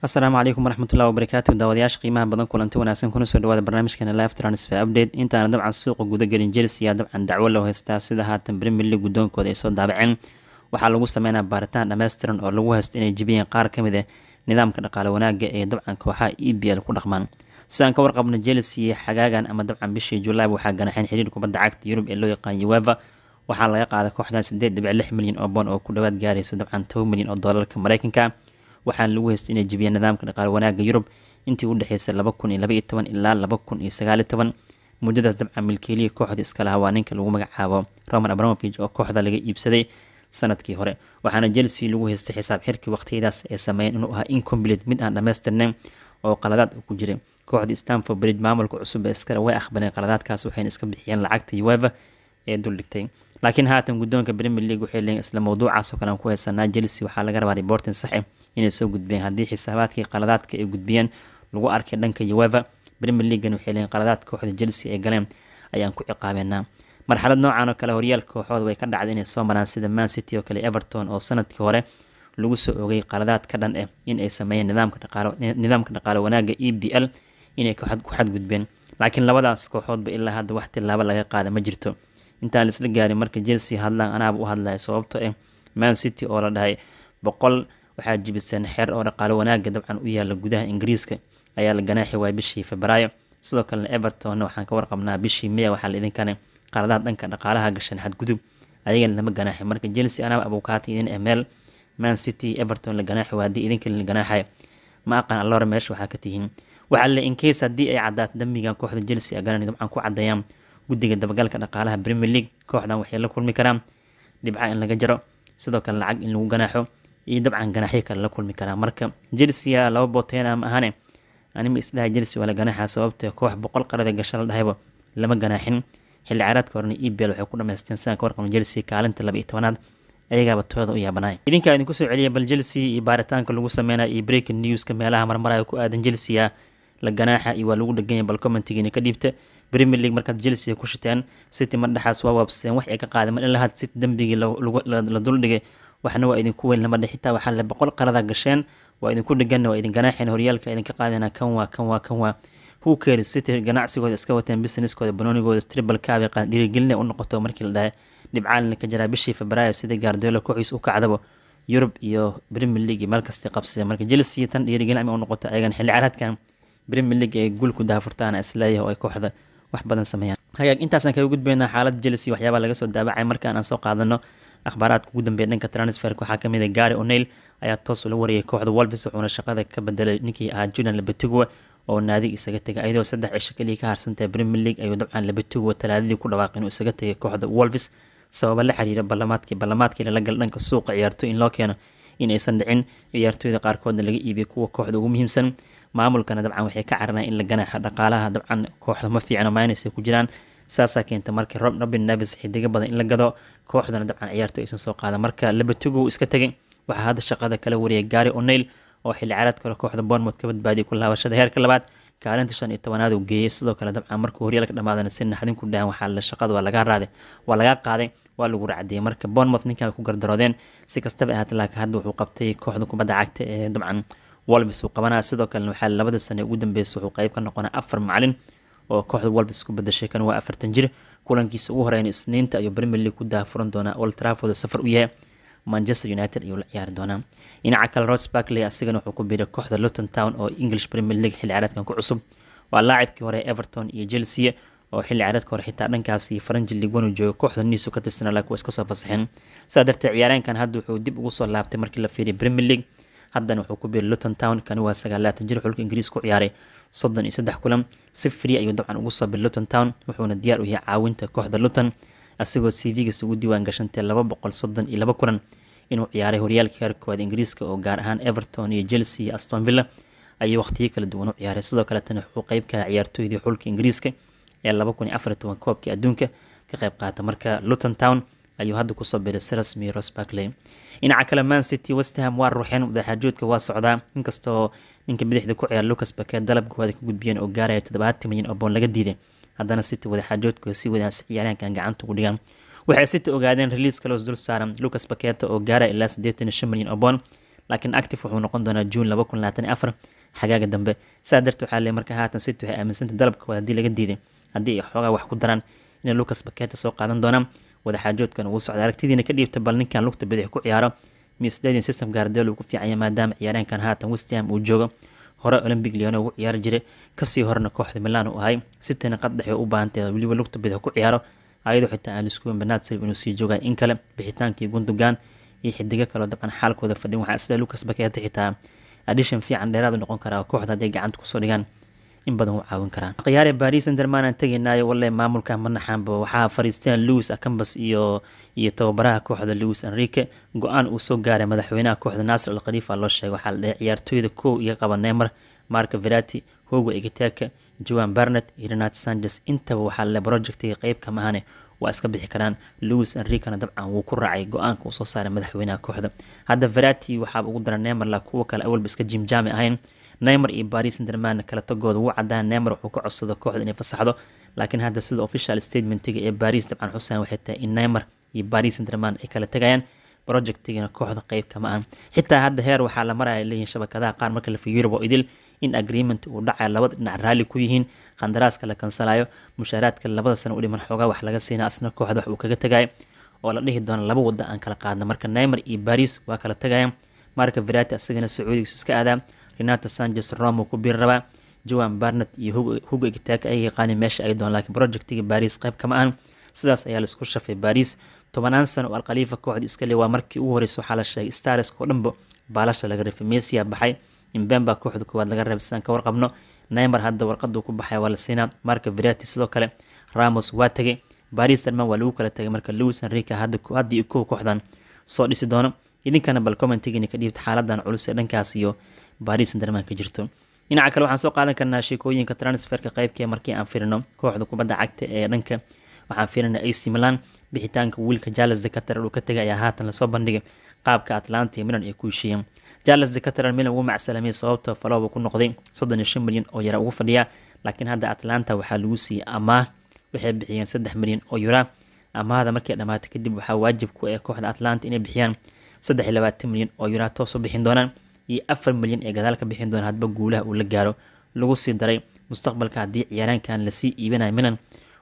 asalaamu calaykum waraxmatullahi wabarakaatu daawadayaasha qiimaha badan kulanti wanaagsan kuna soo dhawaada barnaamijkana live transfer update intaana dabcan suuqa gudagelin jels ayaa dabcan dacwo loo haystaa sida haatan premier league guddoonkooda ay soo daabaceen waxaa lagu sameynaa baaritaan dhammaystiran oo lagu haysto inay jebiyeen qaar ka mid ah nidaamka dhaqaale wanaaga ee dabcan kooxaha e b l ku dhaqmaan si aan ka warqabno jelsea xagaagan ama dabcan bishii julaab waxaa ganaxeen xiriir kubadda cagta yurub ee loo yaqaan ueva waxaa laga qaaday kooxdan sideed dhibic lix milyan oo boon oo ku dhawaad gaaraysa dabcan toban milyan oo doolarka mareykanka waxaana lagu heystay inay jebiyeen nidaamka dhaqaale wanaagga yurub intii u dhexeysay laba kun iyo laba iyo toban ilaa laba kun iyo sagaal iyo toban muddadaas dabcan milkiiliya kooxda iska lahaa waa ninka lagu magacaabo roman abramovich oo kooxda laga iibsaday sanadkii hore waxaana chelsea lagu heystay xisaab xirkii waqtiyadaas ay sameeyeen inuu ahaa incomplete mid aan dhammaystirnayn oo qaladaad ku jiray kooxda stanford bridge maamulka cusub ee iskale way aqbaleen qaladaadkaas waxayna iska bixiyeen lacagta ueva ee duldhigtay laakiin haatan gudoonka premier league waxay leeyiin isla mowduucaas oo kale aan ku heysanaa chelsea waxaa laga rabaa reportin saxi eh, inay soo gudbiyeen haddii xisaabaadkii qaladaadka ay gudbiyeen lagu arkay dhanka ueva premier leaguean waxay leeyiin qaladaad kooxda chelsea ay galeen ayaan ku ciqaabeynaa marxalad noocan oo kale horyaalka kooxooda way ka dhacday inay soo maraan sida man city oo kale everton oo sanadkii hore lagu soo ogay qaladaad ka dhan ah in ay sameeyeen nidaamka dhaqaalo wanaaga e b l inay ku xadgudbeen laakiin labadaas kooxoodba ilaa hadda wax tilaabo laga qaada ma jirto intaan laisla gaarin marka chelsea hadlaan anaaba u hadlaya sababto eh man city oo la dhahay boqol waxaa jibiseen xeer oo dhaqaalo wanaaga dabcan u yaala gudaha ingiriiska ayaa la ganaaxi waaya bishii febraayo sidoo kalena evertonna waxaan ka warqabnaa bishii meya ah, waxaa laidinkanay qaladaha dhanka dhaqaalaha gasheen xadgudub ayagana lama ganaaxi marka chelsea anaaba abukaati idin eh meel man city everton la ganaaxi waa hadii idinka la ganaaxaya ma aqaan alloora meesha waxaa ka tihiin waxaa le inkeys haddii ay cadaato dambigan kooxda chelsea agaran dabcan ku cadeeyaan guddiga dabagalka dhaqaalaha premier league kooxdan waxay la kulmi karaan dhibca in laga jaro sidoo kale lacag in lagu ganaaxo iyo dabcan ganaaxyo kale la kulmi karaa marka jelsia laba booteena ahane anima isdhaha jelsi waa la ganaaxaa sababtee ah koox boqol qarada gasho la dhahayba lama ganaaxin xilli caraadka horena ebl waxay ku dhamaysteen sanadka warqaba jelsi kaalinta laba iyo tobanaad ayagaaba tooda u yaabanaay idinkaa idinku soo celiya bal jelsi iyo baaritaanka lagu sameynaya iyo breaking newska meelaha marmaraya ku aadan jelsia la ganaaxa iyo waa lagu dheganya bal commentigiina ka dhiibta premier league markaad chelsea ku shiteen city mar dhexaas waa waabseen wax ay ka qaaday mar in lahaad city dembigii la duldhigay waxna waa idinku weyn lama xitaa waxaa le boqol qaradaa gasheen waa idinku dhigan waa idin ganaaxeen horyaalka idinka qaadana ah, kan waa kan waa kan waa who city ganacsigooda iska wateen businesskooda banoonigooda tribalkaabay dhiirigelina u noqoto markii la dhahay dhibcaalina ka jaraa bishii februaayo sidii gaardoola kooxiis u kacdabo yurub iyo premier league meel kasta qabsada marka chelsea tan dhiirigelin ama u noqoto ayagan xilli caraadkan premier league ay guul daafurtaana isleeyahay oo ay kooxda wax badan sameeyaan hagaag intaasaan kaga gudbaynaa xaalad jelsi waxyaabaa laga soo daabacay markaan aan soo qaadano akhbaaraadka ugu dambeeya dhanka transferka waxaa kamid a ah gaari o'neil ayaa toos ula wariyay kooxda wolvis wuxuuna shaqada ka bedelay ninkii ahaa julian labatugwa oo naadig isaga tegay ayadoo saddex cisho kaliya ka harsantahay premier league ayuu dabcan labatugwa talaadadii ku dhawaaqay inuu isaga tegay kooxda wolvis sababa la xiriira balamaadkii balamaadkii lala gala dhanka suuqa ciyaartoy in loo keeno in aysan dhicin ciyaartooyda qaarkoodna laga iibiyay kuwa kooxda ugu muhiimsan maamulkana dabcan waxay ka carana in la ganaaxa dhaqaalaha dabcan kooxda ma fiicno minsa ku jiraan saasaa keenta markii robin nevis xidiga badan in la gado kooxdana dabcan ciyaartu aysan soo qaadan marka labatugo iska tegay waxaa hadda shaqada kala wariyay gaari o'neil oo xilli caraadka hore kooxda bournemouth ka badbaadiyay ku laabashada heerka labaad kaalinta shan iyo tobanaad uu geeyey sidoo kale dabcan markuu horyaalka dhamaadana si naxdin ku dhahan waxaa la shaqada waa laga raaday waa laga qaaday waa lagu racdiyay marka bournemouth ninkan ku gardaroodeen si kastaba ahaatee laakiin hadda wuxuu qabtay kooxda kubadda cagta ee dabcan walbis uu qabanaya sidoo kalena waxaa labadii sane ugu dambeysa wuxuu qeyb ka noqonaa afar macalin oo kooxda walbis ku badashay kan waa afartan jir kulankiisa ugu horeyn isniinta ayuu premier league daafuran doonaa old trafford safar u yahay manchester united ayuu la ciyaari doonaa dhinaca kale ros barkley asigana wuxuu ku biiray kooxda luton town oo english premier league xilli ciyaareedkan ku cusub waa laacibkii hore everton iyo chelsea oo xilli ciyaareedka hore xitaa dhankaasi faranji ligwanu jooga kooxda niisu ka tirsanaa laakiin waa iska soo fasaxeen sidaa darteed ciyaareenkan hadda wuxuu dib ugu soo laabtay markii la fiiriya premier league haddana wuxuu ku biiray luton town kani waa sagaalaatan jir xulka ingiriis ciyaaray soddon iyo saddex kulan si free ayuu dabcan ugu soo biiray luton town wuxuuna diyaar u yahay caawinta kooxda luton asigoo c v giisa ugu diiwaan gashantay laba boqol soddon iyo laba kulan inuu ciyaaray horyaalka heer koowaad ingiriiska oo gaar ahaan everton iyo chelsea iyo astonvilla ayuu waqhtiyo kala duwan u ciyaaray sidoo kaletana wuxuu qeyb kaha ciyaartooydii xulka ingiriiska ee laba kun iyo afar iyo toban koobkii adduunka ka qeyb qaata marka luton town ayuu hadda ku soo biray siras miros barkley dhinaca kale man city westham waa ruxeen daxaajoodka waa socdaa inkastoo ninka bidixda ku ciyaar lucas bake dalabkooda ka gudbiyeen oo gaaraya toddobaatan milyan oo boon laga diiday haddana city wadaxaajoodkooda si wadaansi ciyaaryaankan gacanta ugu dhigaan waxay city ogaadeen riliis kaloos dul saaran lucas baketa oo gaaraya ilaa siddeetan shan milyan oo boon laakiin active wuxuu noqon doonaa juun laba kun labaatan iyo afar xagaaga dambe saa darteed waxaa le marka haatan city waxay aaminsanta dalabkooda haddii laga diiday haddii ay xoogaa wax ku daraan inay lucas baketa soo qaadan doonaan wadaxaajoodkan ugu socda aragtidiina ka dhiibta bal ninkan lugta bidix ku ciyaara misdadin system gaardeel uu ku fiicanya maadaama ciyaareenkan haatan westham uu joogo hore olympic leone ugu ciyaari jiray kasii horena kooxda milan uu ahay sitana qad dhexe u baahantahay weliba lugta bidix ku ciyaaro ayadoo xitaa aan liskuwen benatsri inuu sii joogay in kale bixitaankii gundogan iyo xidigo kaleo dabcan xaalkooda fadhin waxaa sida lucas bakeeta xitaa adhishan fiican dheeraad noqon karaa kooxda hadday gacanta kusoo dhigaan in badan u caawin karaan khiyaare baris senderman aan tegaynaayo walle maamulka manaxaanba waxaa fariisteen louis acambas iyo iyo tababaraha kooxda louis enrique go-aan uu soo gaaray madaxweynaha kooxda naasir al khaliifa loo sheegay waxaa la dhahay ciyaartooyda kow iga qaba neymar marka verati hoga igitaaka joan barnet renat sanches intaba waxaa le projectiga qeyb kama waa iska bixi karaan louis enrikana dabcan wuu ku raacay go-aanka uu soo saaray madaxweynaha kooxda hadda verati waxaaba ugu dara neymar la kuwa kale awalba iska jimjaami ahayn neymar iyo baris senderman kala tagooda wuu cadaan neymar wuxuu ka codsado kooxda inay fasaxdo laakiin hadda sida official statementiga ee baris dabcan xusaan waxay tahay in neymar iyo baris senderman ay kala tagayaan projectigana kooxda qeyb kama ahan xitaa hadda heer waxaa la maraya leeyihin shabakadaha qaar marka lafi yurub oo idil in agreement uu dhacay labada dhinac raalli ku yihiin qandaraaska la kansalaayo mushaaraadka labada sano u dhiman xoogaa wax laga siina asna kooxda wax uu kaga tagayo oo la dhihi doono laba wada aan kala qaadna marka neymar iyo baris waa kala tagayaan marka verati asagana sacuudigiisu iska aadaa renata sanchez romo ku biiri rabaa joan barnet iyo huga igitaaka ay yaqaaneen meesha ay doon laakiin projectiga baariis qayb kama ahan sidaas ayaa laisku shafay baariis tobanaan sano oo alkhaliifa kooxda iskale waa markii ugu horeysa waxaa la sheegay starsko dhanba baalasha laga reefay mesia baxay imbemba kooxda koowaad laga reebay sidaan ka warqabno naymar hadda warqaduu ku baxay waa la siinaa marka verati sidoo kale ramos waa tegay baris darman waa lagu kala tagay marka lewis henrika haddii kuwa kooxdan soo dhisi doono idinkana bal ka dhiibta xaaladan culus ee dhankaas iyo baris darmaha jirto dhinaca kale waxaan soo qaadan karnaa sheekooyinka transferka qeybkee markii aan firino kooxda kubadda cagta ee dhanka waxaan firinaa ac milan bixitaanka wiilka jarles decater uu ka tegay ayaa haatan lasoo bandhigay qaabka atlanta milan ay ku heshiiyeen jarles decater milan ugu macsalamay sababta faloba ku noqday soddon iyo shan milyan oo yara ugu fadhiya laakiin hadda atlanta waxaa lagu siiyey amaah waxay bixiyeen saddex milyan oo yura amaahda markay dhammaatay kadib waxaa waajib ku ah kooxda atlanta inay bixiyaan saddex iyo labaatan milyan oo yura toosoo bixin doonaan iyo afar milyan ee gadaal ka bixin doona hadba guulaha uu la gaaro lagu sii daray mustaqbalka haddii ciyaaraankan lasii iibinaya milan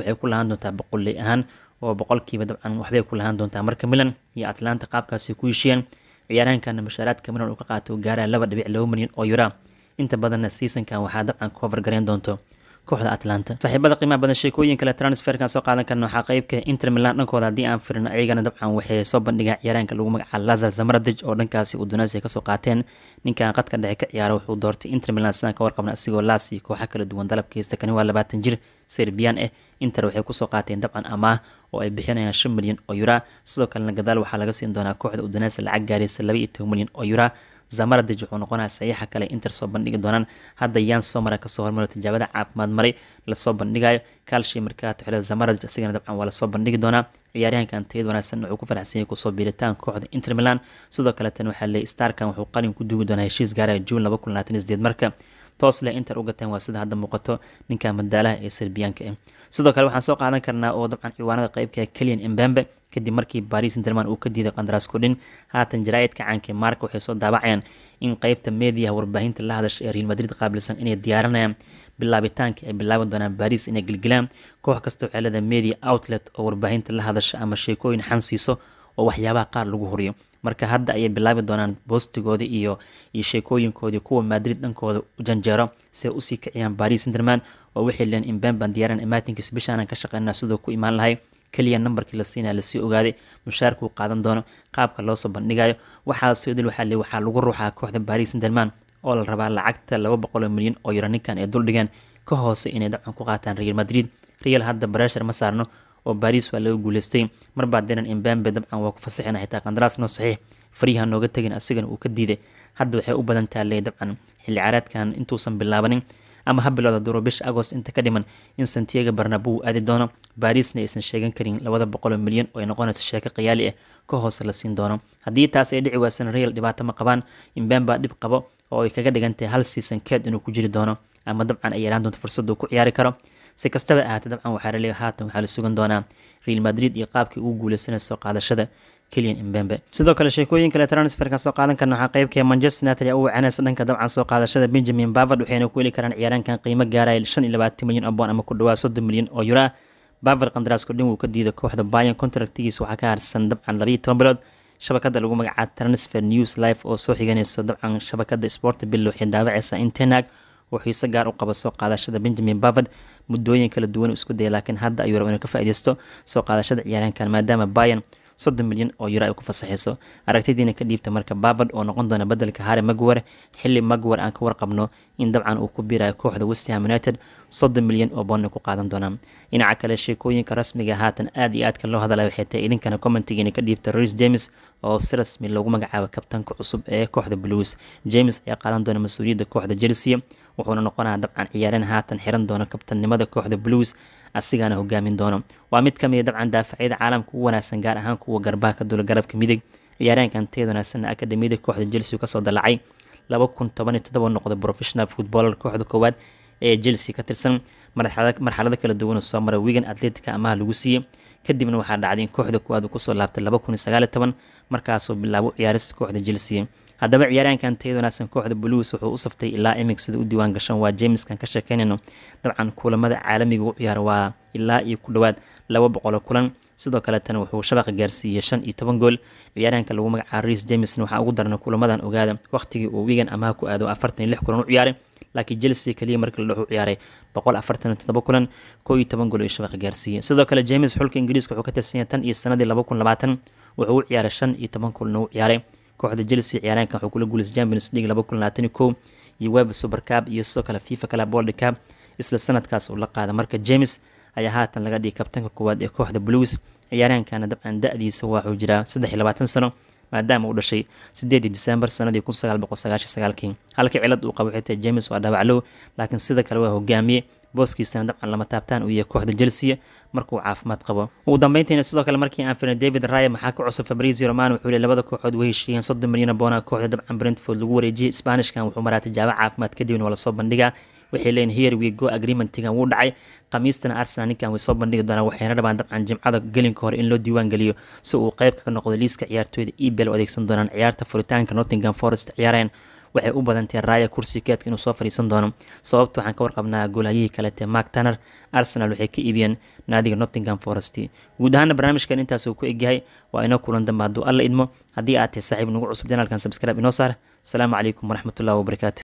waxay ku lahaan doontaa boqolley ahaan oo boqolkiiba dabcan waxbay ku lahaan doontaa marka milan iyo atlanta qaabkaasi ku heshiiyeen ciyaaraankana mushaaraadka milan uu ka qaato gaaraa laba dhibic laba milyan oo yura inta badanna seasonkan waxaa dabcan ku hofargarayn doonto kooxda atlanta saaxiibada qiimaha badan sheekooyinka sheekooyinkale transferkan soo qaadan karna waxaa qaybka inter milan dhankooda haddii aan firino ayagana dabcan waxay soo bandhigaan ciyaaraanka lagu magacaa lazar zamardij oo dhankaasi uu kasoo qaateen ninkan qadka dhexe ka ciyaara wuxuu doortay inter milan sidaan ka warqabna isigoo laasi kooxa kala duwan dalabkiisa kani waa labaatan jir serbian eh inter waxay kusoo qaateen dabcan amaah oo ay bixinayaan shan milyan oo yura sidoo kalena gadaal waxaa laga siin doonaa kooxda udunasi lacag gaaraysa laba iyo toban milyan oo yura zamaradic wuxuu noqonaya saxiixa kale inter soo bandhigi doonaan hadda yaan somara kasoo hormaro tijaabada caafimaad maray lasoo bandhigayo kaalshii markaata xilada zamaradic isagana dabcan waa lasoo bandhigi doonaa ciyaaryahankan tayad wanaagsan wuxuu ku faraxsan kusoo biiritaan kooxda inter milan sidoo kaleetan waxaa leeyay starkan wuxuu qalin ku duugi doonaa heshiis gaaraya ah juun laba kun labaatan iyo marka toos leh inter u gateen waa sida hadda muuqato ninka madaalaha ee serbiyaanka ah sidoo kale waxaan soo qaadan karnaa oo dabcan ciwaanada qeybka ah keliyan embembe kadib markii baris interman uu ka diiday qandaraasko dhin haatan jaraa'idka caankee marka waxay soo daabaceen in qeybta mediaha warbaahinta la hadasha ee real madrid qaabilsan inay diyaarinayaan bilaabitaanka ay bilaabi doonaan baris inay gelgelaan koox kasta waxeelada media outlet oo warbaahinta la hadasha ama sheekooyin xansiiso oo waxyaabaha qaar lagu huriyo marka hadda ayay bilaabi doonaan boostigooda iyo iyo sheekooyinkoodii kuwa madrid dhankooda u janjeero si ay usii kiciyaan baris interman oo waxay leen in benban diyaaran imaatinkiis bishaanaan ka shaqeynaa sidoo ku imaan lahay keliya nambarkii la siinaya lasii ogaaday mushaarkuu qaadan doono qaabka loosoo bandhigayo waxaasoo idil waxaa lagu ruuxaa kooxda baris sanderman oo la rabaa lacagta laba boqoloo milyan oo yaro ninkan ay duldhigeen ka hoose inay dacan ku qaataan real madrid real hadda bareshar ma saarno oo baris waa laga guuleystay marbaa denan imbambe dabcan waa ku fasaxina xitaa qandaraas saxiix faryaha nooga tegin asigana uu ka diiday hadda waxay u badan taaley dabcan xilli caraadkan intuusan bilaabanin ama ha bilowda duuro bisha agost inta ka dhiman in santiago barnabo uu aadi doono barisna aysan sheegan karin labada boqol oo milyan oo ay noqonaysa sheeke qiyaali ah ka hoose la siin doono haddii taas ay dhici waasana real dhibaato ma qabaan imbembaa dhib qabo oo ay kaga dhigan hal siisan keed inuu ku jiri doono ama dabcan ay yaraan doonto fursaddu ku ciyaari karo si kastaba ahaatee dabcan waxaa laleeya haatan waxaa la sugan doonaa real madrid iyo qaabkii ugu guuleysanaya soo qaadashada keliyan mbembe sidoo kale sheekooyinkale kale soo qaadan karna waxaa qaybkae ah manchester united ee u wacanaysa dhanka dabcan soo qaadashada benjamin bavard waxayna ku heli karaan ciyaaraankan qiimo gaaraya shan iyo labaatan milyan oo ama ku dhawaad soddon milyan oo euro bavard qandaraasko dhan wuu ka diiday kooxda bayan contractigiisa waxaa ka harsan dabcan labaiyo toban bilood shabakadda lagu magacaab transfer news life oo soo xiganayso dabcan shabakadda sporta bill waxay daawacaysaa in tenag uu xiise gaar u qaba soo qaadashada benjamin bavard muddooyin kala duwan isku daya laakiin hadda ayuu raba inuu ka faaideysto soo qaadashada ciyaaraankan maadaama bayan soddon milyan oo yuro ay ku fasaxayso aragtidiina ka dhiibta marka baabad oo noqon doona badelka hare magwar xili magwar aan ka warqabno in dabcan uu ku biirayo kooxda westham united soddon milyan oo boonna ku qaadan doonaa dhinaca kale sheekooyinka rasmiga haatan aad iyo aadka loo hadalay waxay tahay idinkana commentigiina ka dhiibta rois james oo si rasmi loogu magacaabo kabtanka cusub ee kooxda blues james ayaa qaadan doona mas-uuliyadda kooxda chelsea wuxuuna noqonaa dabcan ciyaarana haatan xiran doono kabtannimada kooxda blues asigaana hogaamin doono waa mid kamida ah dabcan daafacyada caalamka u wanaagsan gaar ahaan kuwa garbaha ka dula garabka midig ciyaaryaankan teed wanaagsanna akademiyada kooxda chelsea kasoo dalacay noqda professional footballer kooxda koowaad ee chelsea ka tirsan marxalada kala duwan soo maray wigan atletica amaha lagu siiyey kadibna waxaa dhacday in kooxda koowaad uu kusoo laabtay markaasuu bilaabo ciyaarista kooxda chelsea haddaba ciyaaraankan tayada wanaagsan kooxda blues wuxuu u saftay ilaa imika sida u diiwaan gashan waa jameskan ka sheekeynayno dabcan kulamada caalamiga u ciyaara waa ilaa iyo ku dhowaad laba boqolo kulan sidoo kaleetana wuxuu shabaqa gaarsiiyey shan iyo toban gool ciyaaraanka lagu magacaabo riis jamesna waxaa ugu darna kulamadan ogaada wakhtigii uu wigan amaha ku aado afartan iyo lix kulan u ciyaaray laakiin chelsea kaliya markii ladhoo ciyaaray boqol afartan iyo kulan koo iyo toban gool ay shabaqa gaarsiiyeen sidoo kale james xulka ingiriiska wuxuu ka tirsan tan iyo sanadii laba kun labaatan wuxuu u ciyaaray shan iyo toban kulan u ciyaaray kooxda chelsea ciyaaryaanka wuxuu kula guuleystay champions league laba kulan labaatan iyo kow iyo web super cab iyo sidoo kale fifa club world cup isla sanadkaas uu la qaada marka james ayaa haatan laga dhigay kabtanka koowaad ee kooxda blues ciyaaraankana dabcan da-diisa waxuu jiraa saddex iyo labaatan sano maadaama uu dhashay sideedii disembar sanadii kun sagaal boqol sagaashan sagaalkii halka cilad uu qabo xitaa james waa dhaawaclow laakiin sida kale waa hogaamiye booskiisana dabcan lama taabtaan uu yahay kooxda jelsiya markuu caafimaad qabo ugu dambeyntiina sidoo kale markii aan firnay david raya maxaa ka cusub fabrizio romano wuxuu leey labada kooxood way heshiiyeen soddon milyan oo kooxda dabcan brentford lagu wareejiyey sbaanishkan wuxuu maraa tijaabo caafimaad kadibna waa lasoo bandhigaa waxay leeyihin here wigo agreementigan wuu dhacay khamiistana arsenal ninkan way soo bandhigi doonaan waxayna rabaan dabcan jimcada gelinka hore in loo diiwaan geliyo si uu qeybka ka noqdo liiska ciyaartooyda ebel oo adeegsan doonaan ciyaarta furitaanka nottingham forest ciyaareen waxay u badantahay raaya kursi keedka inuu soo fadhiisan doono sababta waxaan ka warqabnaa goolhayihii kaletee mark tanner arsenal waxay ka iibiyeen naadiga nottingham forest guud ahaana barnaamijkan intaasuu ku egyahay waa inoo kulan dambe hadduu alla idmo haddii aad tahay saaxiib nagu cusub janaalkan sabskrib inoo saar asalaamu calaykum waraxmatullahi wabarakaatu